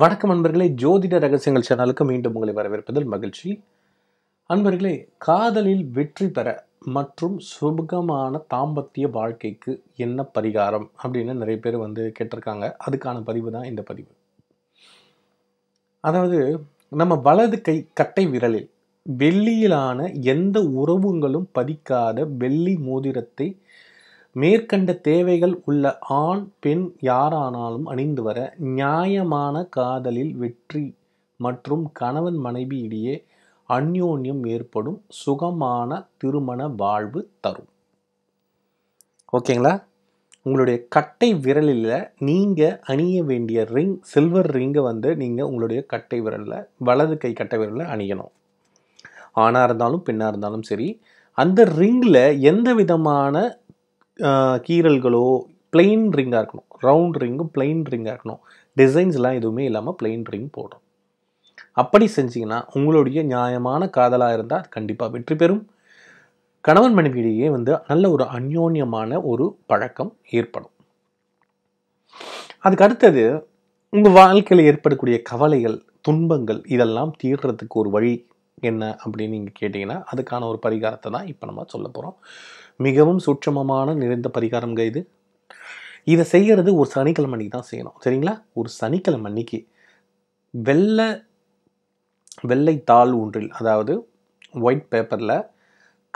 வணக்கம் அன்பர்களே ஜோதிட ரகசியங்கள் சேனலுக்கு மீண்டும் உங்களை வரவேற்பதில் மகிழ்ச்சி அன்பர்களே காதலில் வெற்றி பெற மற்றும் சுபகமான தாம்பத்திய வாழ்க்கைக்கு என்ன பரிகாரம் அப்படின்னு நிறைய பேர் வந்து கேட்டிருக்காங்க அதுக்கான பதிவு தான் இந்த பதிவு அதாவது நம்ம வலது கை கட்டை விரலில் வெள்ளியிலான எந்த உறவுங்களும் பதிக்காத வெள்ளி மோதிரத்தை மேற்கண்ட தேவைகள் உள்ள ஆண் பெண் யாரானாலும் அணிந்து வர நியாயமான காதலில் வெற்றி மற்றும் கணவன் மனைவி இடையே அந்யோன்யம் ஏற்படும் சுகமான திருமண வாழ்வு தரும் ஓகேங்களா உங்களுடைய கட்டை விரலில் நீங்கள் அணிய வேண்டிய ரிங் சில்வர் ரிங்கை வந்து நீங்கள் உங்களுடைய கட்டை விரலில் வலது கை கட்டை விரலில் அணியணும் ஆணாக இருந்தாலும் பெண்ணாக இருந்தாலும் சரி அந்த ரிங்கில் எந்த விதமான கீரல்களோ பிளெயின் ரிங்காக இருக்கணும் ரவுண்ட் ரிங்கும் பிளெயின் ரிங்காக இருக்கணும் டிசைன்ஸ்லாம் எதுவுமே இல்லாமல் பிளெயின் ரிங் போடும் அப்படி செஞ்சிங்கன்னா உங்களுடைய நியாயமான காதலாக இருந்தால் அது கண்டிப்பாக வெற்றி பெறும் கணவன் மனைவியிடையே வந்து நல்ல ஒரு அந்யோன்யமான ஒரு பழக்கம் ஏற்படும் அதுக்கு அடுத்தது உங்கள் வாழ்க்கையில் ஏற்படக்கூடிய கவலைகள் துன்பங்கள் இதெல்லாம் தீர்றதுக்கு ஒரு வழி என்ன அப்படின்னு நீங்கள் கேட்டிங்கன்னா அதுக்கான ஒரு பரிகாரத்தை தான் இப்போ நம்ம சொல்ல போகிறோம் மிகவும் சூட்சமமான நிறைந்த பரிகாரம் இது இதை செய்கிறது ஒரு சனிக்கிழமை அன்றைக்கி தான் செய்யணும் சரிங்களா ஒரு சனிக்கிழமை அன்னைக்கு வெள்ளை வெள்ளை தாள் ஒன்றில் அதாவது ஒயிட் பேப்பரில்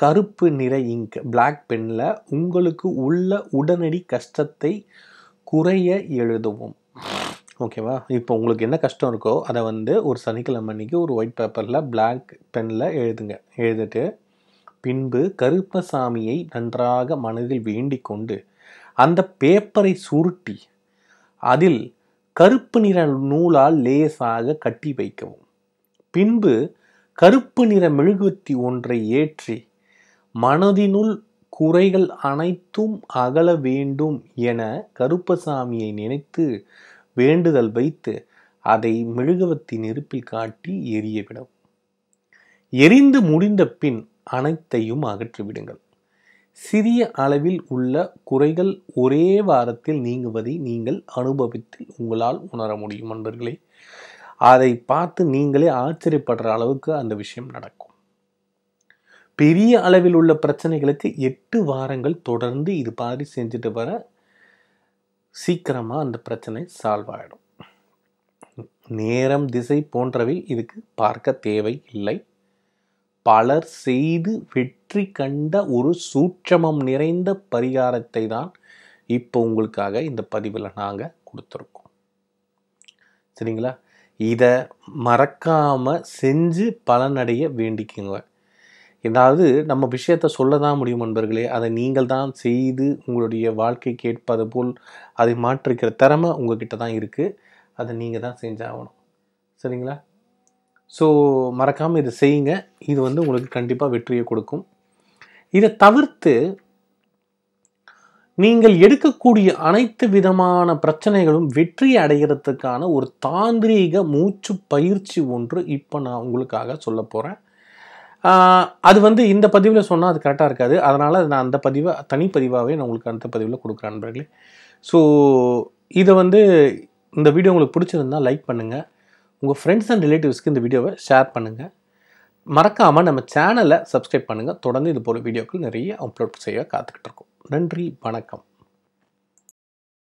கருப்பு நிற இங்க் பிளாக் பென்னில் உங்களுக்கு உள்ள உடனடி கஷ்டத்தை குறைய எழுதவும் ஓகேவா இப்போ உங்களுக்கு என்ன கஷ்டம் இருக்கோ அதை வந்து ஒரு சனிக்கிழமை அன்னைக்கு ஒரு ஒயிட் பேப்பரில் பிளாக் பெனில் எழுதுங்க எழுதிட்டு பின்பு கருப்பசாமியை நன்றாக மனதில் வேண்டி கொண்டு அந்த பேப்பரை சுருட்டி அதில் கருப்பு நிற நூலால் லேசாக கட்டி வைக்கவும் பின்பு கருப்பு நிற மெழுகுவத்தி ஒன்றை ஏற்றி மனதினுள் குறைகள் அனைத்தும் அகல வேண்டும் என கருப்பசாமியை நினைத்து வேண்டுதல் வைத்து அதை மெழுகவத்தி நெருப்பில் காட்டி எரியவிடவும் எரிந்து முடிந்த பின் அனைத்தையும் அகற்றிவிடுங்கள் சிறிய அளவில் உள்ள குறைகள் ஒரே வாரத்தில் நீங்குவதை நீங்கள் அனுபவித்து உங்களால் உணர முடியும் நண்பர்களே அதை பார்த்து நீங்களே ஆச்சரியப்படுற அளவுக்கு அந்த விஷயம் நடக்கும் பெரிய அளவில் உள்ள பிரச்சனைகளுக்கு எட்டு வாரங்கள் தொடர்ந்து இது மாதிரி செஞ்சுட்டு வர சீக்கிரமாக அந்த பிரச்சனை சால்வ் ஆகிடும் நேரம் திசை போன்றவை இதுக்கு பார்க்க தேவை இல்லை பலர் செய்து வெற்றி கண்ட ஒரு சூட்சமம் நிறைந்த பரிகாரத்தை தான் இப்போ உங்களுக்காக இந்த பதிவில் நாங்கள் கொடுத்துருக்கோம் சரிங்களா இதை மறக்காமல் செஞ்சு பலனடைய வேண்டிக்குங்க ஏதாவது நம்ம விஷயத்த சொல்ல தான் முடியும் நண்பர்களே அதை நீங்கள் தான் செய்து உங்களுடைய வாழ்க்கை கேட்பது போல் அதை மாற்றிருக்கிற திறமை உங்ககிட்ட தான் இருக்குது அதை நீங்கள் தான் செஞ்சாகணும் சரிங்களா ஸோ மறக்காமல் இதை செய்யுங்க இது வந்து உங்களுக்கு கண்டிப்பாக வெற்றியை கொடுக்கும் இதை தவிர்த்து நீங்கள் எடுக்கக்கூடிய அனைத்து விதமான பிரச்சனைகளும் வெற்றி அடைகிறதுக்கான ஒரு தாந்திரீக மூச்சு பயிற்சி ஒன்று இப்போ நான் உங்களுக்காக சொல்ல போகிறேன் அது வந்து இந்த பதிவில் சொன்னால் அது கரெக்டாக இருக்காது அதனால் நான் அந்த பதிவை தனிப்பதிவாகவே நான் உங்களுக்கு அந்த பதிவில் கொடுக்குறேன் நண்பர்களே ஸோ இதை வந்து இந்த வீடியோ உங்களுக்கு பிடிச்சிருந்தால் லைக் பண்ணுங்கள் உங்கள் ஃப்ரெண்ட்ஸ் அண்ட் ரிலேட்டிவ்ஸ்க்கு இந்த வீடியோவை ஷேர் பண்ணுங்கள் மறக்காமல் நம்ம சேனலை சப்ஸ்கிரைப் பண்ணுங்கள் தொடர்ந்து இது போல் வீடியோக்கள் நிறைய அப்லோட் செய்ய காத்துக்கிட்டு இருக்கோம் நன்றி வணக்கம்